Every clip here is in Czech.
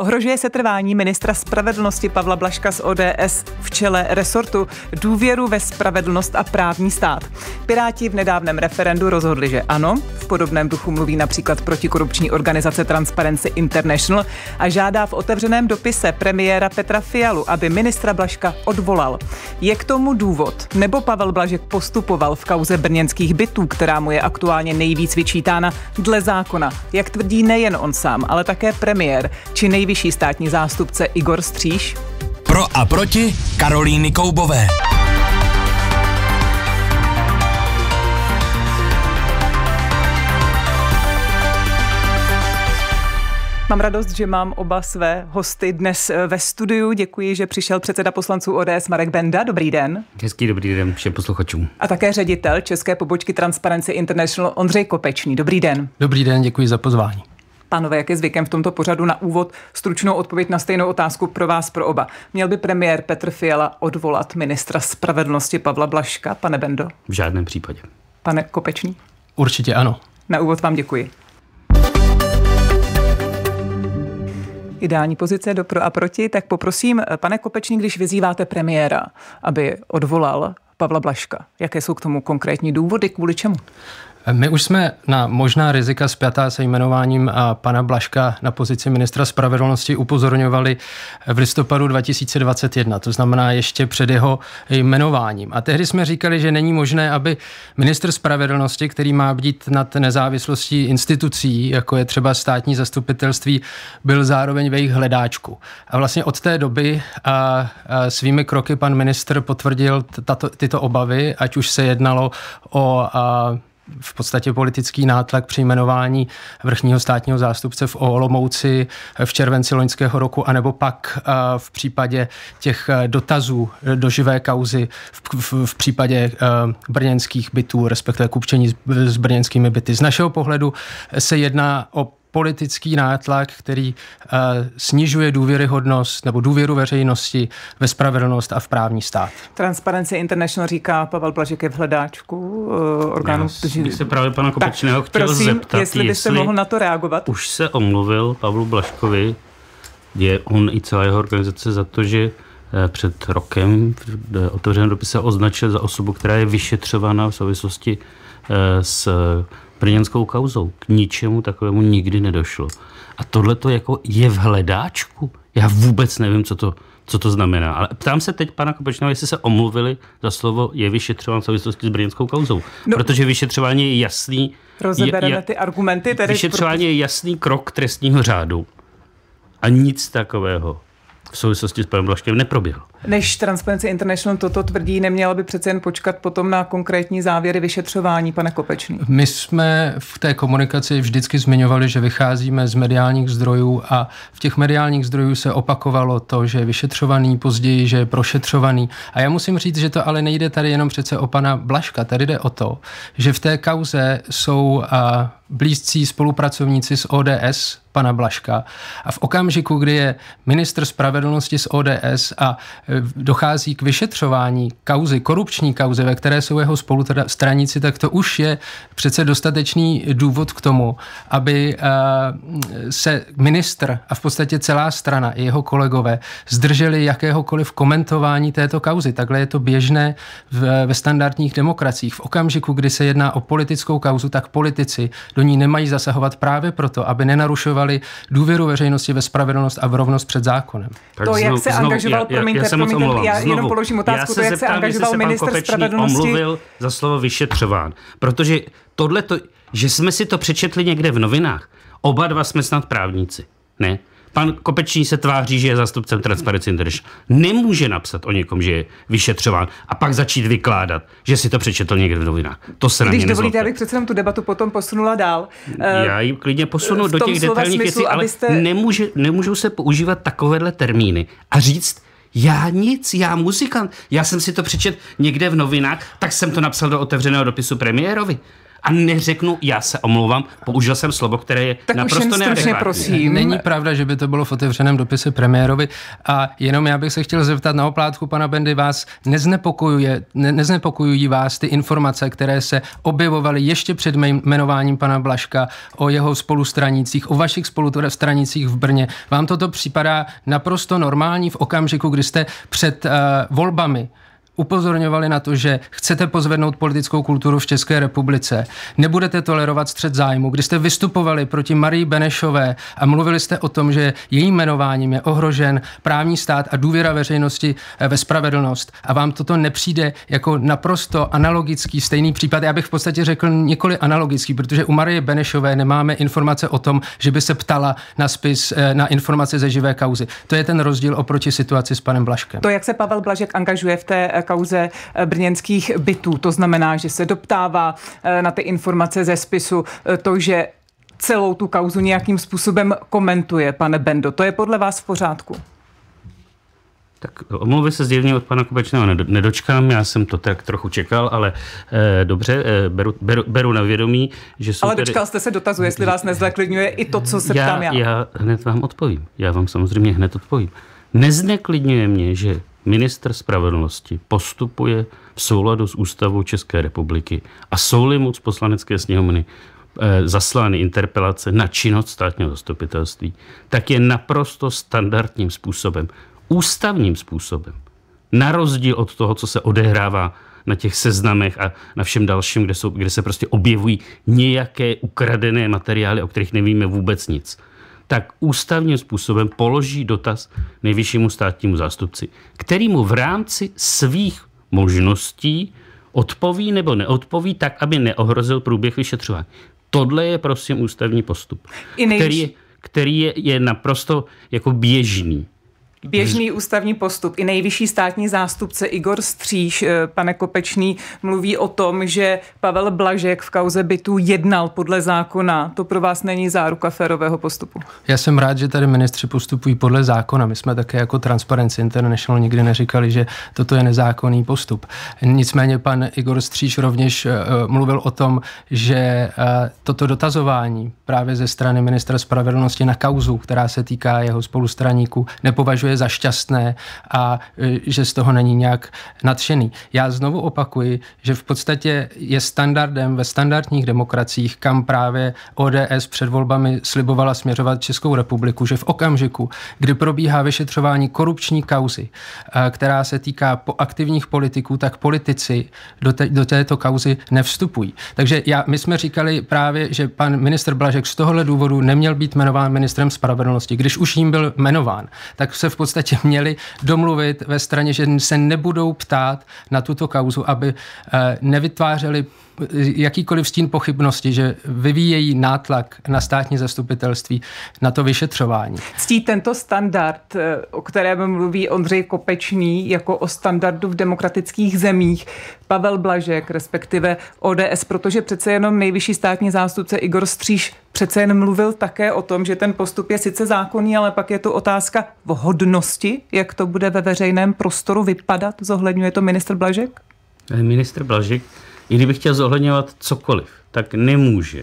Ohrožuje se trvání ministra spravedlnosti Pavla Blaška z ODS v čele resortu důvěru ve spravedlnost a právní stát. Piráti v nedávném referendu rozhodli, že ano. V podobném duchu mluví například protikorupční organizace Transparency International a žádá v otevřeném dopise premiéra Petra Fialu, aby ministra Blaška odvolal. Je k tomu důvod? Nebo Pavel Blažek postupoval v kauze brněnských bytů, která mu je aktuálně nejvíc vyčítána dle zákona, jak tvrdí nejen on sám, ale také premiér, či nejvíc nejvyšší státní zástupce Igor Stříž. Pro a proti Karolíny Koubové. Mám radost, že mám oba své hosty dnes eh, ve studiu. Děkuji, že přišel předseda poslanců ODS Marek Benda. Dobrý den. Hezký dobrý den všem posluchačům. A také ředitel České pobočky Transparency International Ondřej Kopečný. Dobrý den. Dobrý den, děkuji za pozvání. Pánové, jak je zvykem v tomto pořadu na úvod, stručnou odpověď na stejnou otázku pro vás, pro oba. Měl by premiér Petr Fiala odvolat ministra spravedlnosti Pavla Blaška, pane Bendo? V žádném případě. Pane Kopeční? Určitě ano. Na úvod vám děkuji. ideální pozice do pro a proti, tak poprosím, pane Kopeční, když vyzýváte premiéra, aby odvolal Pavla Blaška, jaké jsou k tomu konkrétní důvody, kvůli čemu? My už jsme na možná rizika zpětá se jmenováním pana Blaška na pozici ministra spravedlnosti upozorňovali v listopadu 2021, to znamená ještě před jeho jmenováním. A tehdy jsme říkali, že není možné, aby minister spravedlnosti, který má být nad nezávislostí institucí, jako je třeba státní zastupitelství, byl zároveň ve jejich hledáčku. A vlastně od té doby a, a svými kroky pan minister potvrdil tato, tyto obavy, ať už se jednalo o a, v podstatě politický nátlak při jmenování vrchního státního zástupce v Olomouci v červenci loňského roku, anebo pak eh, v případě těch eh, dotazů do živé kauzy v, případě eh, brněnských bytů, respektive kupčení s brněnskými byty. Z našeho pohledu se jedná o politický nátlak, který uh, snižuje důvěryhodnost nebo důvěru veřejnosti ve spravedlnost a v právní stát. Transparency International říká Pavel Blažek je v hledáčku uh, eh, orgánů. Já bych se právě pana Kopečného chtěl prosím, zeptat, jestli byste jestli mohl na to reagovat. Už se omluvil Pavlu Blažkovi, je on i celá jeho organizace za to, že eh, před rokem v otevřeném dopise označil za osobu, která je vyšetřována v souvislosti s brněnskou kauzou. K ničemu takovému nikdy nedošlo. A tohle to jako je v hledáčku. Já vůbec nevím, co to, co to znamená. Ale ptám se teď pana Kopečného, jestli se omluvili za slovo je vyšetřován v souvislosti s brněnskou kauzou. No, protože vyšetřování je jasný. Rozebereme je, ty argumenty. Tedy vyšetřování je jasný krok trestního řádu. A nic takového v souvislosti s panem Blaškem neproběhlo. Než Transparency International toto tvrdí, neměla by přece jen počkat potom na konkrétní závěry vyšetřování, pane Kopečný? My jsme v té komunikaci vždycky zmiňovali, že vycházíme z mediálních zdrojů a v těch mediálních zdrojů se opakovalo to, že je vyšetřovaný, později, že je prošetřovaný. A já musím říct, že to ale nejde tady jenom přece o pana Blaška. Tady jde o to, že v té kauze jsou a, blízcí spolupracovníci z ODS pana Blaška. A v okamžiku, kdy je ministr spravedlnosti z ODS a Eh, dochází k vyšetřování kauzy, korupční kauzy, ve které jsou jeho spolustranici, tak to už je přece dostatečný důvod k tomu, aby eh, se ministr a v podstatě celá strana i jeho kolegové zdrželi jakéhokoliv komentování této kauzy. Takhle je to běžné v, ve standardních demokraciích. V okamžiku, kdy se jedná o politickou kauzu, tak politici do ní nemají zasahovat právě proto, aby nenarušovali důvěru veřejnosti ve spravedlnost a v rovnost před zákonem. Tak to, znovu, jak se angažoval, promiňte, moc omlouvám. Já jenom položím otázku, já se to, jak zeptám, se angažoval minister spravedlnosti. omluvil za slovo vyšetřován. Protože tohle, že jsme si to přečetli někde v novinách, oba dva jsme snad právníci, ne? Pan Kopeční se tváří, že je zastupcem Transparency International. Nemůže napsat o někom, že je vyšetřován a pak začít vykládat, že si to přečetl někde v novinách. To se Když dovolíte, abych přece tu debatu potom posunula dál. Eh, já ji klidně posunu do těch detailních věcí, ale abyste... nemůže, nemůžou se používat takovéhle termíny a říct, já nic, já muzikant. Já jsem si to přečet někde v novinách, tak jsem to napsal do otevřeného dopisu premiérovi a neřeknu, já se omlouvám, použil jsem slovo, které je tak naprosto neadekvátní. Není pravda, že by to bylo v otevřeném dopise premiérovi a jenom já bych se chtěl zeptat na oplátku pana Bendy, vás neznepokojuje, ne, neznepokojují vás ty informace, které se objevovaly ještě před jmenováním pana Blaška o jeho spolustranicích, o vašich spolustranicích v Brně. Vám toto připadá naprosto normální v okamžiku, kdy jste před uh, volbami upozorňovali na to, že chcete pozvednout politickou kulturu v České republice, nebudete tolerovat střed zájmu, kdy jste vystupovali proti Marii Benešové a mluvili jste o tom, že jejím jmenováním je ohrožen právní stát a důvěra veřejnosti eh, ve spravedlnost. A vám toto nepřijde jako naprosto analogický stejný případ. Já bych v podstatě řekl nikoli analogický, protože u Marie Benešové nemáme informace o tom, že by se ptala na spis, eh, na informace ze živé kauzy. To je ten rozdíl oproti situaci s panem Blaškem. To, jak se Pavel Blažek angažuje v té eh, kauze eh, brněnských bytů. To znamená, že se doptává eh, na ty informace ze spisu eh, to, že celou tu kauzu nějakým způsobem komentuje, pane Bendo. To je podle vás v pořádku? Tak omluvy se zjevně od pana Kopečného nedočkám, já jsem to tak trochu čekal, ale eh, dobře, eh, beru, beru, beru na vědomí, že jsou Ale dočkal jste se dotazu, jestli vás nezaklidňuje i to, co se já, ptám já. Já hned vám odpovím, já vám samozřejmě hned odpovím. Nezneklidňuje mě, že Minister spravedlnosti postupuje v souladu s ústavou České republiky a jsou moc mu z poslanecké sněmovny eh, zaslány interpelace na činnost státního zastupitelství, tak je naprosto standardním způsobem, ústavním způsobem, na rozdíl od toho, co se odehrává na těch seznamech a na všem dalším, kde, jsou, kde se prostě objevují nějaké ukradené materiály, o kterých nevíme vůbec nic tak ústavním způsobem položí dotaz nejvyššímu státnímu zástupci, který mu v rámci svých možností odpoví nebo neodpoví tak, aby neohrozil průběh vyšetřování. Tohle je prosím ústavní postup, který, je, který je, je naprosto jako běžný. Běžný ústavní postup. I nejvyšší státní zástupce Igor Stříž, eh, pane Kopečný, mluví o tom, že Pavel Blažek v kauze bytu jednal podle zákona. To pro vás není záruka férového postupu. Já jsem rád, že tady ministři postupují podle zákona. My jsme také jako Transparency International nikdy neříkali, že toto je nezákonný postup. Nicméně pan Igor Stříž rovněž eh, eh, mluvil o tom, že toto dotazování právě ze strany ministra spravedlnosti na kauzu, která se týká jeho spolustraníků, nepovažuje považuje za šťastné a e, že z toho není nějak nadšený. Já znovu opakuji, že v podstatě je standardem ve standardních demokraciích, kam právě ODS před volbami slibovala směřovat Českou republiku, že v okamžiku, kdy probíhá vyšetřování korupční kauzy, e, která se týká po aktivních politiků, tak politici do, te, do této kauzy nevstupují. Takže já, my jsme říkali právě, že pan minister Blažek z tohohle důvodu neměl být jmenován ministrem spravedlnosti. Když už jím byl jmenován, tak se v podstatě měli domluvit ve straně, že se nebudou ptát na tuto kauzu, aby eh, nevytvářeli jakýkoliv stín pochybnosti, že vyvíjejí nátlak na státní zastupitelství na to vyšetřování. Ctí tento standard, eh, o kterém mluví Ondřej Kopečný, jako o standardu v demokratických zemích, Pavel Blažek, respektive ODS, protože přece jenom nejvyšší státní zástupce Igor Stříž přece jen mluvil také o tom, že ten postup je sice zákonný, ale pak je tu otázka vhodnosti, jak to bude ve veřejném prostoru vypadat. Zohledňuje to ministr Blažek? Eh, Minister Blažek i kdyby chtěl zohledňovat cokoliv, tak nemůže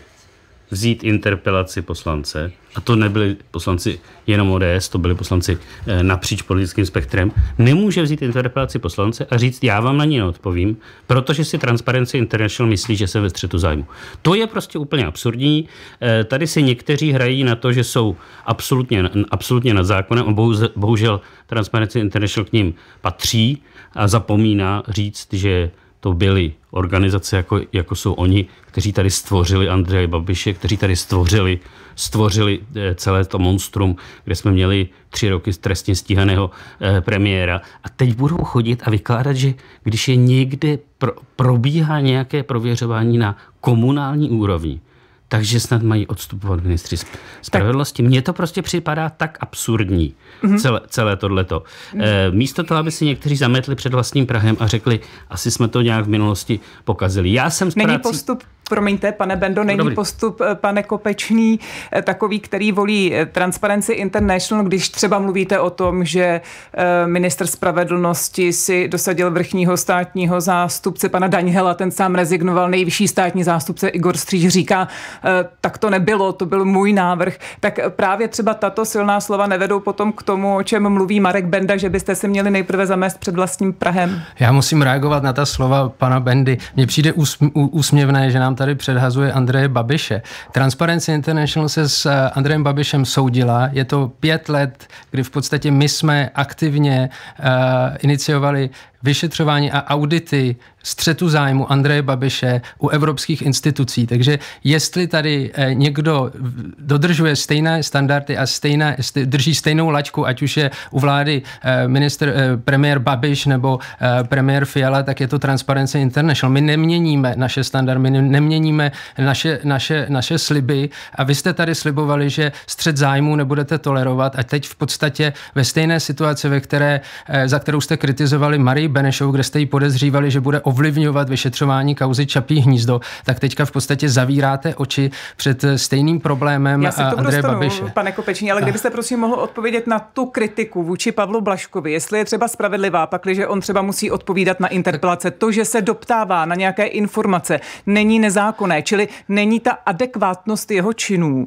vzít interpelaci poslance, a to nebyli poslanci jenom ODS, to byli poslanci eh, napříč politickým spektrem, nemůže vzít interpelaci poslance a říct, já vám na ní neodpovím, protože si Transparency International myslí, že jsem ve střetu zájmu. To je prostě úplně absurdní. Eh, tady si někteří hrají na to, že jsou absolutně, absolutně nad zákonem a bohužel Transparency International k ním patří a zapomíná říct, že to byly organizace, jako, jako jsou oni, kteří tady stvořili Andreje Babiše, kteří tady stvořili, stvořili eh, celé to monstrum, kde jsme měli tři roky trestně stíhaného eh, premiéra. A teď budou chodit a vykládat, že když je někde pro, probíhá nějaké prověřování na komunální úrovni, takže snad mají odstupovat ministři spravedlnosti. Mně to prostě připadá tak absurdní, mhm. celé, celé tohleto. E, místo toho, aby si někteří zametli před vlastním Prahem a řekli, asi jsme to nějak v minulosti pokazili. Já jsem Není postup Promiňte, pane Bendo, není Dobrý. postup, eh, pane Kopečný, eh, takový, který volí eh, Transparency International, když třeba mluvíte o tom, že minister spravedlnosti si dosadil vrchního státního zástupce, pana Daňhela, ten sám rezignoval, nejvyšší státní zástupce Igor Stříž říká, tak to nebylo, to byl můj návrh. Tak právě třeba tato silná slova nevedou potom k tomu, o čem mluví Marek Benda, že byste se měli nejprve zamést před vlastním Prahem. Já musím reagovat na ta slova pana Bendy. Mně přijde úsměvné, že nám tady předhazuje Andreje Babiše. Transparency International se s eh, Andrejem Babišem soudila. Je to pět let, kdy v podstatě my jsme aktivně uh, iniciovali vyšetřování a audity střetu zájmu Andreje Babiše u evropských institucí. Takže jestli tady eh, někdo dodržuje stejné standardy a stejné, drží stejnou lačku, ať už je u vlády eh, minister, eh, premiér Babiš nebo premiér Fiala, tak je to Transparency International. My neměníme naše standardy, my neměníme naše, naše, naše sliby a vy jste tady slibovali, že střed zájmu nebudete tolerovat a teď v podstatě ve stejné situaci, ve které, za kterou jste kritizovali Marii Andreji Benešovu, kde jste ji podezřívali, že bude ovlivňovat vyšetřování kauzy Čapí hnízdo, tak teďka v podstatě zavíráte oči před stejným problémem Já si to Andreje dostanu, Babiše. Pane Kopeční, ale kdybyste ah. prosím mohl odpovědět na tu kritiku vůči Pavlu Blaškovi, jestli je třeba spravedlivá, pakliže on třeba musí odpovídat na interpelace, to, že se doptává na nějaké informace, není nezákonné, čili není ta adekvátnost jeho činů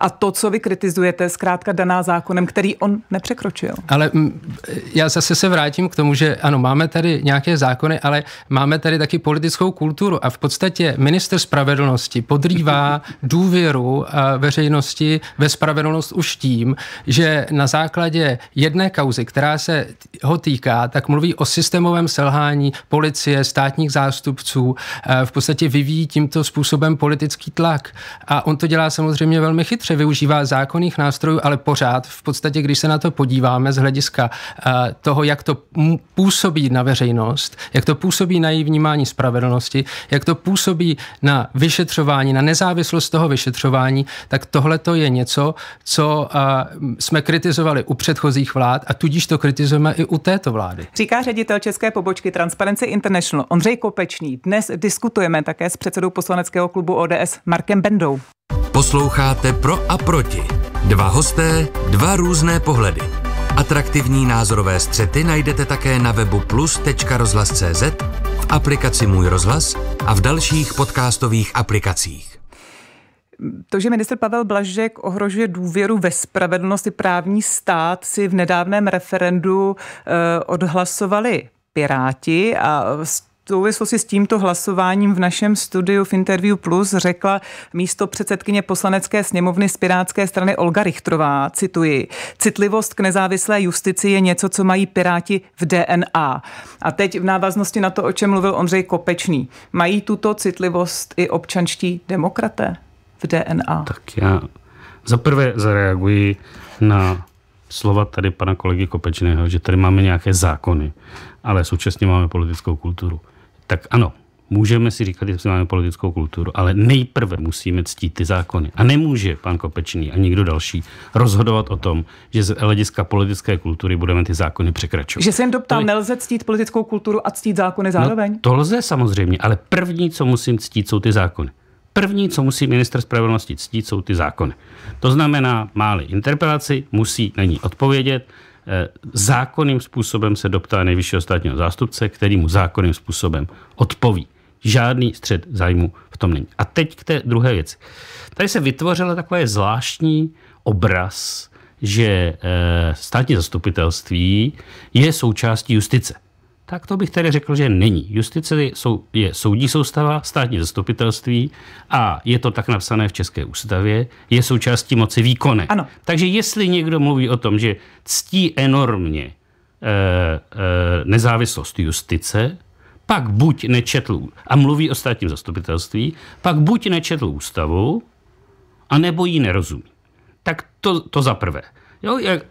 a to, co vy kritizujete, zkrátka daná zákonem, který on nepřekročil. Ale mm, já zase se vrátím k tomu, že ano, máme tady nějaké zákony, ale máme tady taky politickou kulturu a v podstatě minister spravedlnosti podrývá důvěru eh, veřejnosti ve spravedlnost už tím, že na základě jedné kauzy, která se ho týká, tak mluví o systémovém selhání policie, státních zástupců, eh, v podstatě vyvíjí tímto způsobem politický tlak. A on to dělá samozřejmě velmi chytře ostře využívá zákonných nástrojů, ale pořád v podstatě, když se na to podíváme z hlediska eh, toho, jak to působí na veřejnost, jak to působí na její vnímání spravedlnosti, jak to působí na vyšetřování, na nezávislost toho vyšetřování, tak tohle to je něco, co eh, jsme kritizovali u předchozích vlád a tudíž to kritizujeme i u této vlády. Říká ředitel České pobočky Transparency International Ondřej Kopečný. Dnes diskutujeme také s předsedou poslaneckého klubu ODS Markem Bendou. Posloucháte Pro a proti. Dva hosté, dva různé pohledy. Atraktivní názorové střety najdete také na webu plus.rozhlas.cz, v aplikaci Můj rozhlas a v dalších podcastových aplikacích. To, že minister Pavel Blažek ohrožuje důvěru ve spravedlnost i právní stát, si v nedávném referendu eh, odhlasovali Piráti a s souvislosti s tímto hlasováním v našem studiu v Interview Plus řekla místo předsedkyně poslanecké sněmovny z Pirátské strany Olga Richtrová, cituji, citlivost k nezávislé justici je něco, co mají Piráti v DNA. A teď v návaznosti na to, o čem mluvil Ondřej Kopečný, mají tuto citlivost i občanští demokraté v DNA? Tak já zaprvé zareaguji na slova tady pana kolegy Kopečného, že tady máme nějaké zákony, ale současně máme politickou kulturu tak ano, můžeme si říkat, že máme politickou kulturu, ale nejprve musíme ctít ty zákony. A nemůže pan Kopečný a nikdo další rozhodovat o tom, že z hlediska politické kultury budeme ty zákony překračovat. Že se jen doptám, to... nelze ctít politickou kulturu a ctít zákony zároveň? No, to lze samozřejmě, ale první, co musím ctít, jsou ty zákony. První, co musí minister spravedlnosti ctít, jsou ty zákony. To znamená, máli interpelaci, musí na ní odpovědět, Eh, zákonným způsobem se doptá nejvyššího státního zástupce, který mu zákonným způsobem odpoví. Žádný střed zájmu v tom není. A teď k té druhé věci. Tady se vytvořil takový zvláštní obraz, že eh, státní zastupitelství je součástí justice tak to bych tedy řekl, že není. Justice jsou, je soudní soustava, státní zastupitelství a je to tak napsané v České ústavě, je součástí moci výkone. Ano. Takže jestli někdo mluví o tom, že ctí enormně e, e, nezávislost justice, pak buď nečetl, a mluví o státním zastupitelství, pak buď nečetl ústavu, anebo ji nerozumí. Tak to, to za prvé. Jo, jak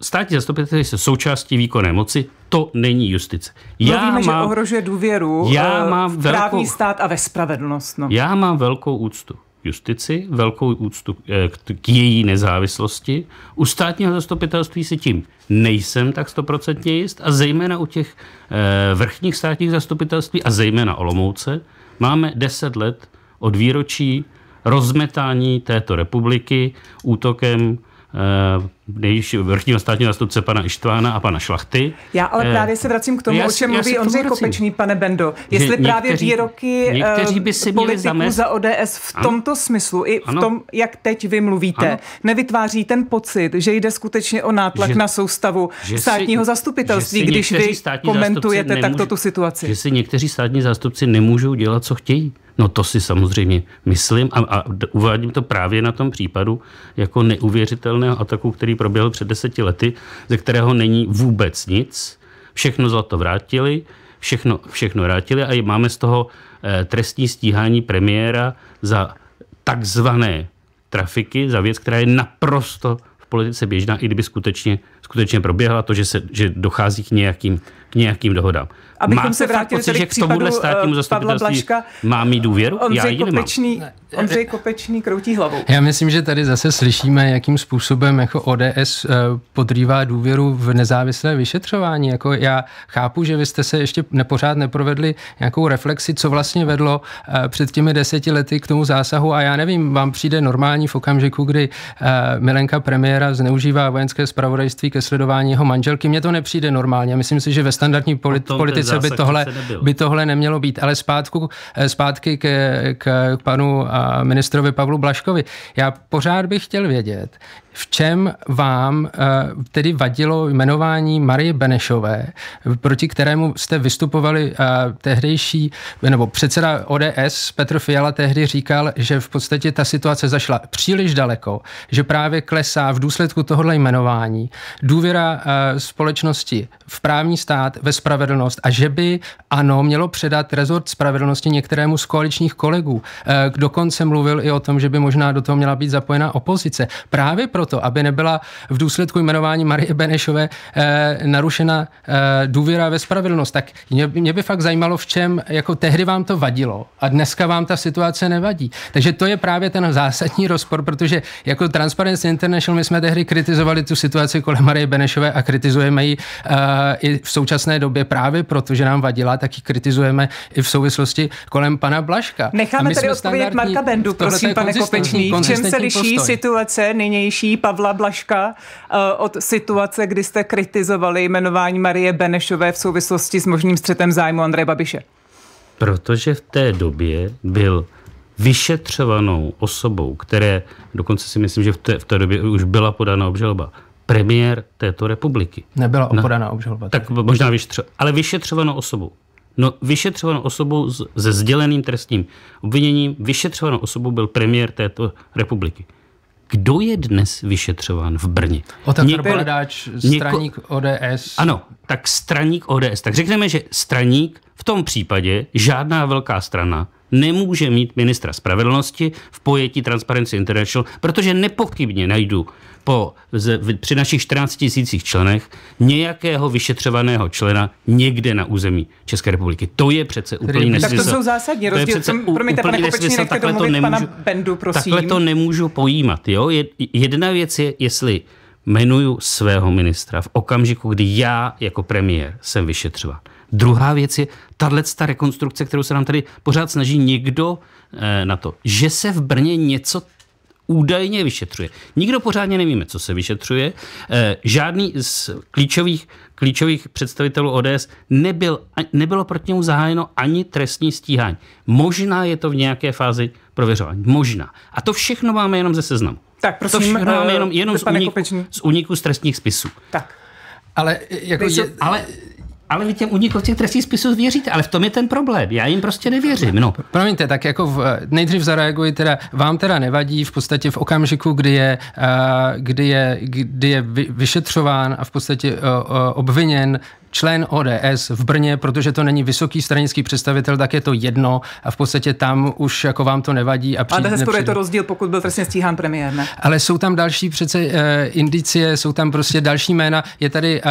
státní zastupitelé jsou součástí výkonné moci, to není justice. No, já no víme, mám, že ohrožuje důvěru já eh, mám v velkou, stát a ve spravedlnost. No. Já mám velkou úctu justici, velkou úctu eh, k její nezávislosti. U státního zastupitelství si tím nejsem tak stoprocentně jist a zejména u těch eh, vrchních státních zastupitelství a zejména Olomouce máme 10 let od výročí rozmetání této republiky útokem nejvyšší vrchního státního zastupce pana Ištvána a pana Šlachty. Já ale eh, právě se vracím k tomu, já, o čem já mluví Ondřej Kopečný, pane Bendo. Jestli že právě někteří, výroky eh, někteří by si politiků zamést... za ODS v ano. tomto smyslu, i v ano. tom, jak teď vy mluvíte, ano. nevytváří ten pocit, že jde skutečně o nátlak že, na soustavu že státního si, zastupitelství, že když vy komentujete takto tu situaci. Že si někteří státní zástupci nemůžou dělat, co chtějí. No to si samozřejmě myslím a, a uvádím to právě na tom případu jako neuvěřitelného ataku, který který proběhl před deseti lety, ze kterého není vůbec nic. Všechno zlato vrátili, všechno, všechno vrátili a máme z toho eh, trestní stíhání premiéra za takzvané trafiky, za věc, která je naprosto v politice běžná, i kdyby skutečně skutečně proběhla, to, že, se, že dochází k nějakým, k nějakým dohodám. Abychom Máte se vrátili pocit, že k tomuhle eh, státnímu zastupitelství Blaška, mám mít důvěru? Ondřej Já ji Kopečný, nemám. Eh, Ondřej Kopečný kroutí hlavou. Já myslím, že tady zase slyšíme, jakým způsobem jako ODS eh, podrývá důvěru v nezávislé vyšetřování. Jako já chápu, že vy jste se ještě nepořád neprovedli nějakou reflexi, co vlastně vedlo před těmi deseti lety k tomu zásahu a já nevím, vám přijde normální v okamžiku, kdy Milenka premiéra zneužívá vojenské spravodajství ke sledování jeho manželky. Mně to nepřijde normálně. Myslím si, že ve standardní politi- politice by tohle, by tohle nemělo být. Ale zpátku, eh, zpátky k, k panu eh, ministrovi Pavlu Blaškovi. Já pořád bych chtěl vědět, v čem vám eh, tedy vadilo jmenování Marie Benešové, proti kterému jste vystupovali eh, tehdejší, nebo předseda ODS Petr Fiala tehdy říkal, že v podstatě ta situace zašla příliš daleko, že právě klesá v důsledku tohohle jmenování důvěra eh, společnosti v právní stát, ve spravedlnost a že by ano, mělo předat rezort spravedlnosti některému z koaličních kolegů. Dokonce mluvil i o tom, že by možná do toho měla být zapojena opozice. Právě pro proto, aby nebyla v důsledku jmenování Marie Benešové eh, narušena eh, důvěra ve spravedlnost. Tak mě, mě by fakt zajímalo, v čem jako tehdy vám to vadilo a dneska vám ta situace nevadí. Takže to je právě ten zásadní rozpor, protože jako Transparency International my jsme tehdy kritizovali tu situaci kolem Marie Benešové a kritizujeme ji eh, i v současné době právě proto, že nám vadila, tak ji kritizujeme i v souvislosti kolem pana Blaška. Necháme tady odpovědět Marka Bendu, prosím, pane Kopečný. V čem se liší postoj. situace nynější Pavla Blaška eh, od situace, kdy jste kritizovali jmenování Marie Benešové v souvislosti s možným střetem zájmu Andreje Babiše? Protože v té době byl vyšetřovanou osobou, které, dokonce si myslím, že v té, v té době už byla podána obžaloba, premiér této republiky. Nebyla podána obžaloba. Tak možná vyšetřo, ale vyšetřovanou osobou. No, vyšetřovanou osobou se sděleným trestním obviněním, vyšetřovanou osobou byl premiér této republiky. Kdo je dnes vyšetřován v Brně? Otávr Několik... Bradáč, straník něko... ODS. Ano, tak straník ODS. Tak řekneme, že straník v tom případě žádná velká strana nemůže mít ministra spravedlnosti v pojetí Transparency International, protože nepochybně najdu po, při našich 14 tisících členech nějakého vyšetřovaného člena někde na území České republiky. To je přece úplný nesmysl. Tak to jsou zásadní rozdíly. Promiňte, pane nesmysl, nechte takhle to nemůžu, pana Bendu, prosím. Takhle to nemůžu pojímat. Jo? Jedna věc je, jestli jmenuju svého ministra v okamžiku, kdy já jako premiér jsem vyšetřován. Druhá věc je tahle ta rekonstrukce, kterou se nám tady pořád snaží někdo eh, na to, že se v Brně něco údajně vyšetřuje. Nikdo pořádně nevíme, co se vyšetřuje. Eh, žádný z klíčových, klíčových představitelů ODS nebyl, nebylo proti němu zahájeno ani trestní stíhání. Možná je to v nějaké fázi prověřování. Možná. A to všechno máme jenom ze seznamu. Tak prosím, to všechno máme eh, jenom, jenom z, úniku, z úniku z trestních spisů. Tak. Ale, jako, Nejsou, ale ale vy těm unikl těch trestních spisů věříte, ale v tom je ten problém. Já jim prostě nevěřím. No. Promiňte, tak jako v, nejdřív zareaguji, teda, vám teda nevadí v podstatě v okamžiku, kdy je, eh, kdy je, kdy je vyšetřován a v podstatě eh, eh, obviněn člen ODS v Brně, protože to není vysoký stranický představitel, tak je to jedno a v podstatě tam už jako vám to nevadí. A přijde, Ale nepřijde. je to rozdíl, pokud byl trestně stíhán premiér, ne? Ale jsou tam další přece uh, indicie, jsou tam prostě další jména. Je tady, uh,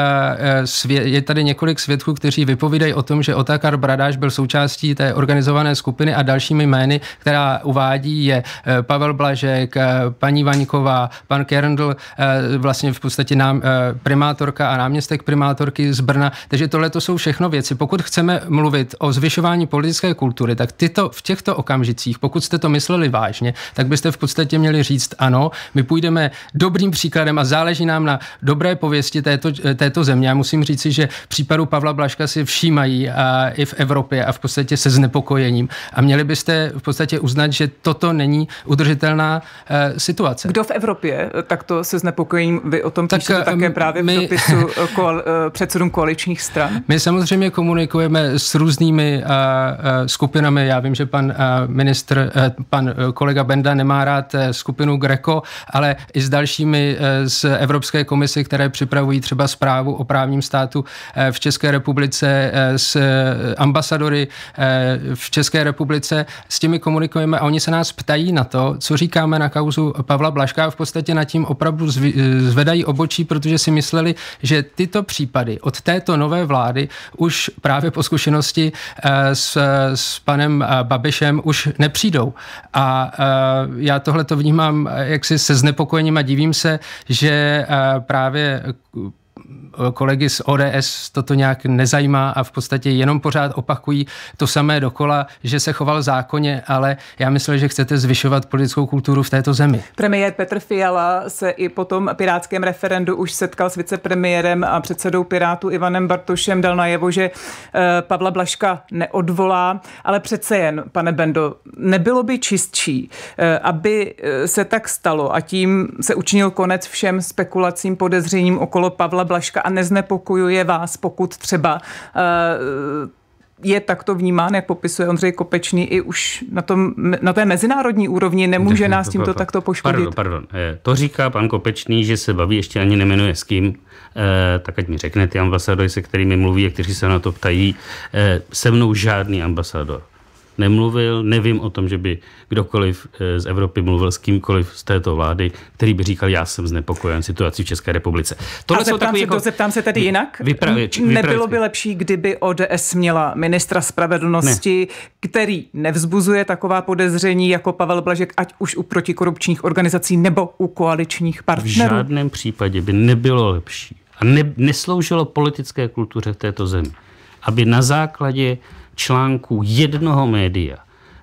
svě- je tady několik svědků, kteří vypovídají o tom, že Otakar Bradáš byl součástí té organizované skupiny a dalšími jmény, která uvádí, je uh, Pavel Blažek, uh, paní Vaňková, pan Kerndl, uh, vlastně v podstatě nám, uh, primátorka a náměstek primátorky z Brna. Takže tohle to jsou všechno věci. Pokud chceme mluvit o zvyšování politické kultury, tak tyto v těchto okamžicích, pokud jste to mysleli vážně, tak byste v podstatě měli říct ano, my půjdeme dobrým příkladem a záleží nám na dobré pověsti této, této země. Já musím říci, že případu Pavla Blaška si všímají a i v Evropě a v podstatě se znepokojením. A měli byste v podstatě uznat, že toto není udržitelná e, situace. Kdo v Evropě takto se znepokojením, vy o tom tak píšete e, také právě v my... dopisu e, koal, e, předsedům koaliční koaličních stran? My samozřejmě komunikujeme s různými eh, eh, skupinami. Já vím, že pan eh, ministr, pan kolega Benda nemá rád skupinu Greco, ale i s dalšími z Evropské komisy, které připravují třeba zprávu o právním státu v České republice, s ambasadory v České republice. S těmi komunikujeme a oni se nás ptají na to, co říkáme na kauzu Pavla Blaška a v podstatě nad tím opravdu zvedají obočí, protože si mysleli, že tyto případy od této této nové vlády už právě po zkušenosti eh, s, s panem eh, Babišem už nepřijdou. A eh, já tohle to vnímám jaksi se znepokojením a divím se, že právě kolegy z ODS toto nějak nezajímá a v podstatě jenom pořád opakují to samé dokola, že se choval zákonně, ale já myslím, že chcete zvyšovat politickou kulturu v této zemi. Premiér Petr Fiala se i po tom pirátském referendu už setkal s vicepremiérem a předsedou pirátu Ivanem Bartošem, dal najevo, že eh, Pavla Blaška neodvolá, ale přece jen, pane Bendo, nebylo by čistší, eh, aby eh, se tak stalo a tím se učinil konec všem spekulacím, podezřením okolo Pavla Pavla Blaška a neznepokojuje vás, pokud třeba eh, je takto vnímán, jak popisuje Ondřej Kopečný, i už na, tom, na té mezinárodní úrovni nemůže nás tímto takto poškodit. Pardon, pardon. Eh, to říká pan Kopečný, že se baví, ještě ani nemenuje s kým, eh, tak ať mi řekne ty ambasadory, se kterými mluví a kteří se na to ptají. Eh, se mnou žádný ambasador nemluvil, nevím o tom, že by kdokoliv eh, z Evropy mluvil s kýmkoliv z této vlády, který by říkal, já jsem znepokojen situací v České republice. Tohle A zeptám, se, jako... zeptám se tedy jinak? Vypravě, či, vypravě. Nebylo by lepší, kdyby ODS měla ministra spravedlnosti, ne. který nevzbuzuje taková podezření jako Pavel Blažek, ať už u protikorupčních organizací nebo u koaličních partnerů? V žádném případě by nebylo lepší a ne, nesloužilo politické kultuře v této zemi, aby na základě článků jednoho média,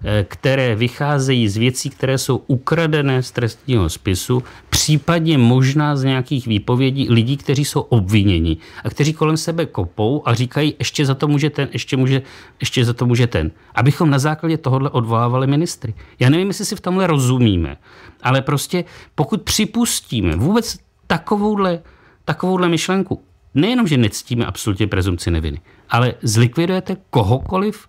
eh, které vycházejí z věcí, které jsou ukradené z trestního spisu, případně možná z nějakých výpovědí lidí, kteří jsou obviněni a kteří kolem sebe kopou a říkají, ještě za to může ten, ještě, může, ještě za to může ten. Abychom na základě tohohle odvolávali ministry. Já nevím, jestli si v tomhle rozumíme, ale prostě pokud připustíme vůbec takovouhle, takovouhle myšlenku, nejenom, že nectíme absolutně prezumci neviny, ale zlikvidujete kohokoliv,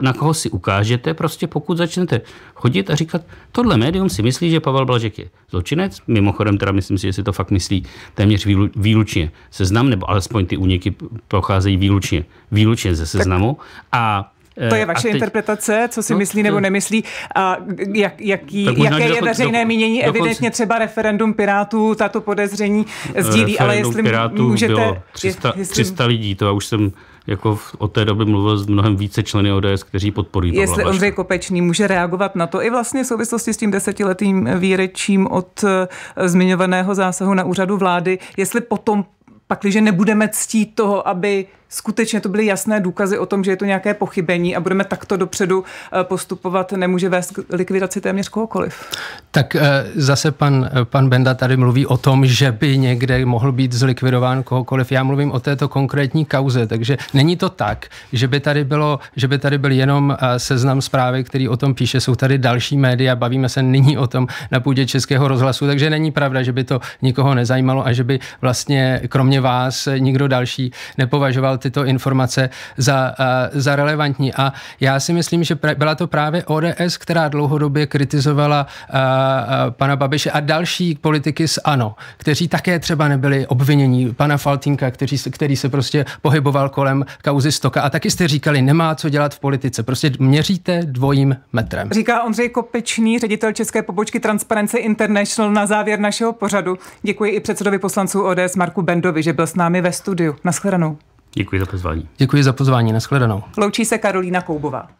na koho si ukážete, prostě pokud začnete chodit a říkat, tohle médium si myslí, že Pavel Blažek je zločinec, mimochodem teda myslím si, že si to fakt myslí téměř výlučně seznam, nebo alespoň ty úniky procházejí výlučně, výlučně ze seznamu a Eh, to je vaše teď... interpretace, co si no, myslí nebo to... nemyslí. A jak, jaký, možná, jaké je jako veřejné do, mínění? Dokonce... Evidentně třeba referendum Pirátů tato podezření eh, sdílí, ale jestli Pirátů můžete... Bylo 300, jestli... 300 lidí, to já už jsem jako v, od té doby mluvil s mnohem více členy ODS, kteří podporují Jestli Ondřej Kopečný může reagovat na to i vlastně v souvislosti s tím desetiletým výrečím od eh, zmiňovaného zásahu na úřadu vlády, jestli potom pakliže nebudeme ctít toho, aby skutečně to byly jasné důkazy o tom, že je to nějaké pochybení a budeme takto dopředu eh, postupovat, nemůže vést k likvidaci téměř kohokoliv. Tak eh, zase pan, eh, pan Benda tady mluví o tom, že by někde mohl být zlikvidován kohokoliv. Já mluvím o této konkrétní kauze, takže není to tak, že by tady, bylo, že by tady byl jenom seznam zprávy, který o tom píše, jsou tady další média, bavíme se nyní o tom na půdě Českého rozhlasu, takže není pravda, že by to nikoho nezajímalo a že by vlastně kromě vás nikdo další nepovažoval tyto informace za, eh, za relevantní. A já si myslím, že byla to právě ODS, která dlouhodobě kritizovala eh, eh, pana Babiše a další politiky z ANO, kteří také třeba nebyli obvinění pana Faltinka, kteří, který se prostě pohyboval kolem kauzy Stoka. A taky jste říkali, nemá co dělat v politice. Prostě měříte dvojím metrem. Říká Ondřej Kopečný, ředitel české pobočky Transparency International na závěr našeho pořadu. Děkuji i předsedovi poslanců ODS Marku Bendovi, že byl s námi ve studiu. Naschledanou. Děkuji za pozvání. Děkuji za pozvání, nashledanou. Loučí se Karolína Koubová.